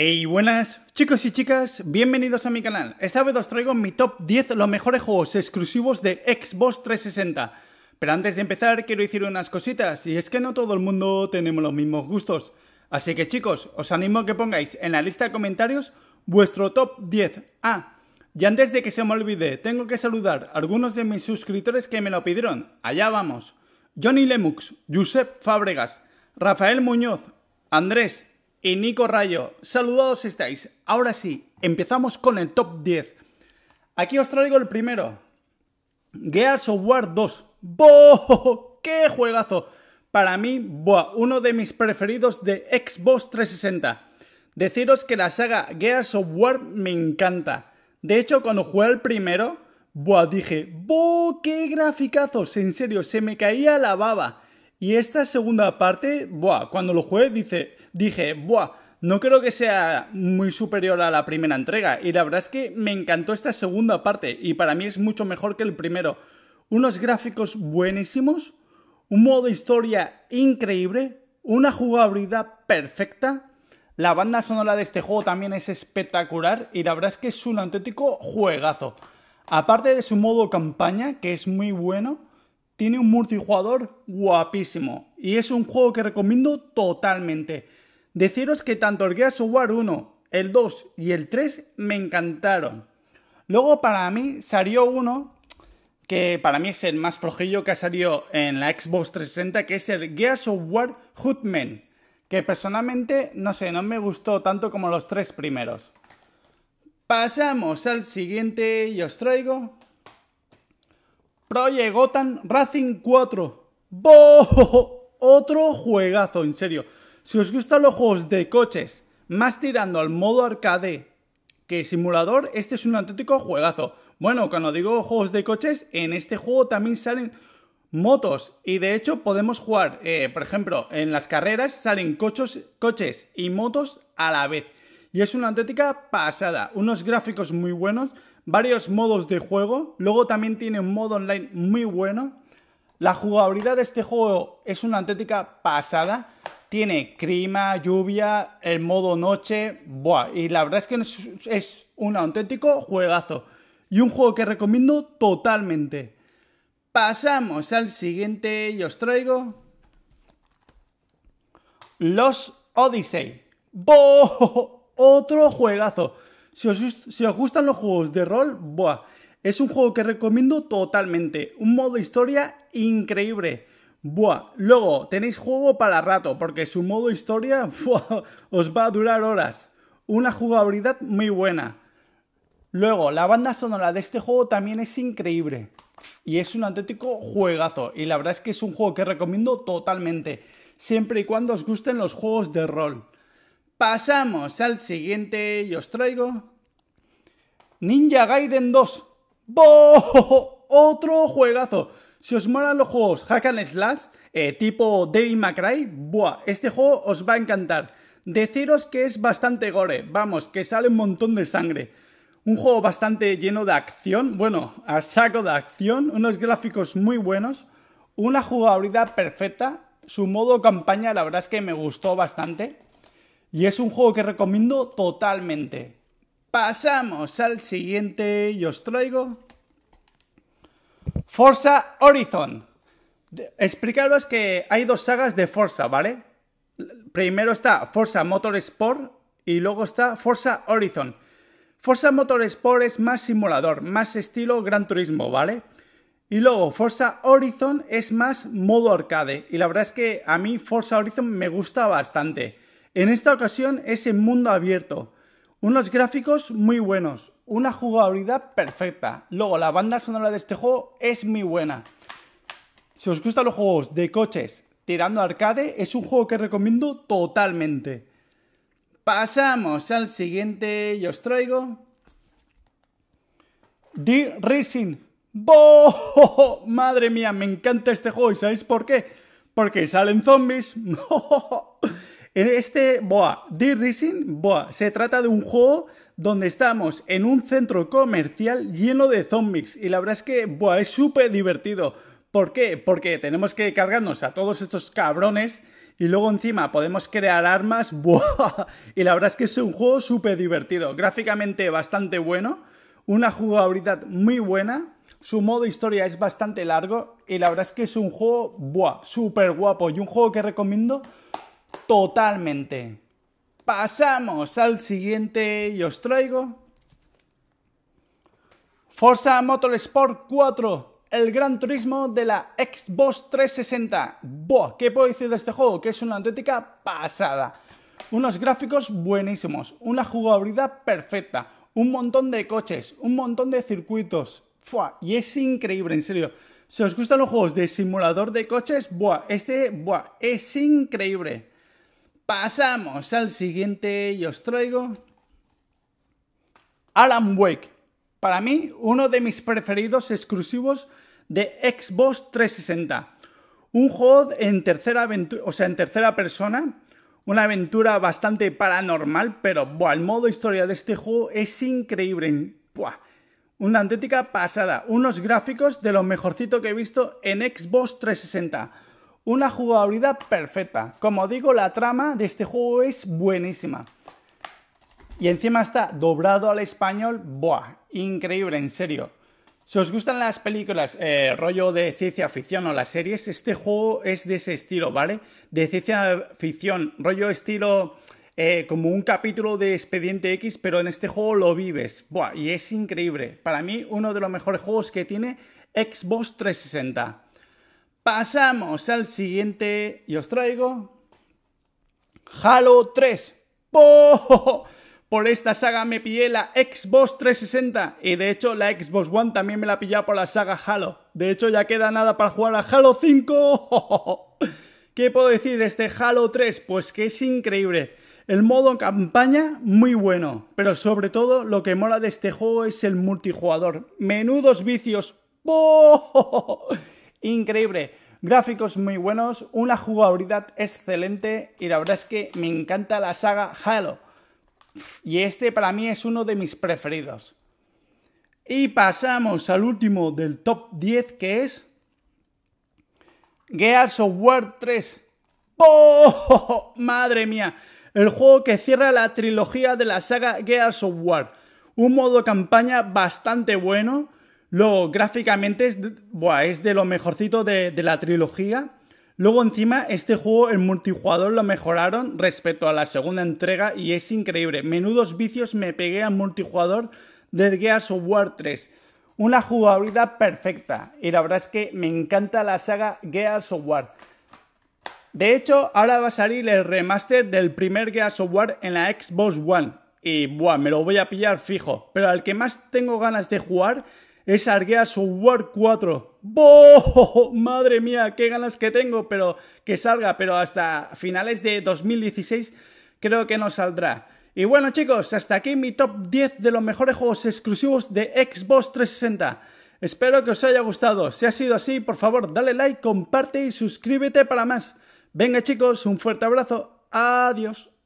Hey, buenas chicos y chicas, bienvenidos a mi canal. Esta vez os traigo mi top 10 los mejores juegos exclusivos de Xbox 360. Pero antes de empezar quiero decir unas cositas, y es que no todo el mundo tenemos los mismos gustos. Así que chicos, os animo a que pongáis en la lista de comentarios vuestro top 10. Ah, y antes de que se me olvide, tengo que saludar a algunos de mis suscriptores que me lo pidieron. Allá vamos. Johnny Lemux, Josep Fábregas, Rafael Muñoz, Andrés, y Nico Rayo. Saludados estáis. Ahora sí, empezamos con el top 10. Aquí os traigo el primero. Gears of War 2. ¡Boo! ¡Qué juegazo! Para mí, buah, uno de mis preferidos de Xbox 360. Deciros que la saga Gears of War me encanta. De hecho, cuando jugué el primero, buah, dije, ¡boh! ¡Qué graficazos! En serio, se me caía la baba. Y esta segunda parte, cuando lo jugué dice, dije, buah, no creo que sea muy superior a la primera entrega. Y la verdad es que me encantó esta segunda parte y para mí es mucho mejor que el primero. Unos gráficos buenísimos, un modo historia increíble, una jugabilidad perfecta. La banda sonora de este juego también es espectacular y la verdad es que es un auténtico juegazo. Aparte de su modo campaña, que es muy bueno, tiene un multijugador guapísimo y es un juego que recomiendo totalmente. Deciros que tanto el Gears of War 1, el 2 y el 3 me encantaron. Luego para mí salió uno que para mí es el más flojillo que ha salido en la Xbox 360, que es el Gears of War Hoodman, que personalmente, no sé, no me gustó tanto como los tres primeros. Pasamos al siguiente y os traigo Project Gotham Racing 4. ¡Bo! Otro juegazo, en serio. Si os gustan los juegos de coches, más tirando al modo arcade que simulador, este es un auténtico juegazo. Bueno, cuando digo juegos de coches, en este juego también salen motos y de hecho podemos jugar, eh, por ejemplo, en las carreras salen coches y motos a la vez. Y es una auténtica pasada, unos gráficos muy buenos, varios modos de juego. Luego también tiene un modo online muy bueno. La jugabilidad de este juego es una auténtica pasada. Tiene clima, lluvia, el modo noche. Buah, y la verdad es que es, un auténtico juegazo. Y un juego que recomiendo totalmente. Pasamos al siguiente y os traigo. Los Odyssey. ¡Boh! Otro juegazo. Si os, gustan los juegos de rol, buah, es un juego que recomiendo totalmente. Un modo historia increíble. Buah, luego tenéis juego para rato, porque su modo historia os va a durar horas. Una jugabilidad muy buena. Luego, la banda sonora de este juego también es increíble. Y es un auténtico juegazo. Y la verdad es que es un juego que recomiendo totalmente. Siempre y cuando os gusten los juegos de rol. Pasamos al siguiente y os traigo Ninja Gaiden 2. ¡Boo! Otro juegazo. Si os molan los juegos hack and slash, eh, tipo Devil May Este juego os va a encantar. Deciros que es bastante gore, vamos, que sale un montón de sangre. Un juego bastante lleno de acción, bueno, a saco de acción, unos gráficos muy buenos, una jugabilidad perfecta, su modo campaña la verdad es que me gustó bastante. Y es un juego que recomiendo totalmente. Pasamos al siguiente y os traigo Forza Horizon. Explicaros que hay dos sagas de Forza, ¿vale? Primero está Forza Motorsport y luego está Forza Horizon. Forza Motorsport es más simulador, más estilo Gran Turismo, ¿vale? Y luego Forza Horizon es más modo arcade. Y la verdad es que a mí Forza Horizon me gusta bastante. En esta ocasión es en mundo abierto. Unos gráficos muy buenos, una jugabilidad perfecta. Luego, la banda sonora de este juego es muy buena. Si os gustan los juegos de coches tirando arcade, es un juego que recomiendo totalmente. Pasamos al siguiente y os traigo... The Racing. ¡Madre mía! Me encanta este juego. ¿Y sabéis por qué? Porque salen zombies. Este, boa, The Rising, boa, se trata de un juego donde estamos en un centro comercial lleno de zombies y la verdad es que, buah, es súper divertido. ¿Por qué? Porque tenemos que cargarnos a todos estos cabrones y luego encima podemos crear armas. ¡Buah! Y la verdad es que es un juego súper divertido. Gráficamente bastante bueno. Una jugabilidad muy buena. Su modo historia es bastante largo. Y la verdad es que es un juego ¡buah! súper guapo. Y un juego que recomiendo totalmente. Pasamos al siguiente y os traigo Forza Motorsport 4, el gran turismo de la Xbox 360. ¡Buah! ¿Qué puedo decir de este juego? Que es una auténtica pasada. Unos gráficos buenísimos, una jugabilidad perfecta, un montón de coches, un montón de circuitos. ¡Fua! Y es increíble, en serio. Si os gustan los juegos de simulador de coches, ¡buah! Este, ¡buah! Es increíble. Pasamos al siguiente y os traigo Alan Wake. Para mí, uno de mis preferidos exclusivos de Xbox 360. Un juego en tercera, o sea, en tercera persona, una aventura bastante paranormal, pero buah, el modo historia de este juego es increíble. una auténtica pasada. Unos gráficos de lo mejorcito que he visto en Xbox 360 una jugabilidad perfecta. Como digo, la trama de este juego es buenísima. Y encima está doblado al español. Buah, increíble, en serio. Si os gustan las películas eh, rollo de ciencia ficción o las series, este juego es de ese estilo, ¿vale? De ciencia ficción, rollo estilo eh, como un capítulo de Expediente X, pero en este juego lo vives. Buah, y es increíble. Para mí, uno de los mejores juegos que tiene Xbox 360. Pasamos al siguiente y os traigo Halo 3. Por esta saga me pillé la Xbox 360 y de hecho la Xbox One también me la pillé por la saga Halo. De hecho ya queda nada para jugar a Halo 5. ¿Qué puedo decir de este Halo 3? Pues que es increíble. El modo campaña, muy bueno. Pero sobre todo, lo que mola de este juego es el multijugador. Menudos vicios increíble. Gráficos muy buenos, una jugabilidad excelente y la verdad es que me encanta la saga Halo. Y este para mí es uno de mis preferidos. Y pasamos al último del top 10 que es Gears of War 3. ¡Oh! ¡Madre mía! El juego que cierra la trilogía de la saga Gears of War. Un modo campaña bastante bueno Luego, gráficamente es de, de lo mejorcito de, la trilogía. Luego, encima, este juego, el multijugador, lo mejoraron respecto a la segunda entrega y es increíble. Menudos vicios me pegué al multijugador del Gears of War 3. Una jugabilidad perfecta. Y la verdad es que me encanta la saga Gears of War. De hecho, ahora va a salir el remaster del primer Gears of War en la Xbox One. Y buah, me lo voy a pillar fijo. Pero al que más tengo ganas de jugar es Argeas War 4. ¡Bo, ¡Madre mía! ¡Qué ganas que tengo! Pero que salga, pero hasta finales de 2016 creo que no saldrá. Y bueno chicos, hasta aquí mi top 10 de los mejores juegos exclusivos de Xbox 360. Espero que os haya gustado. Si ha sido así, por favor, dale like, comparte y suscríbete para más. Venga chicos, un fuerte abrazo. Adiós.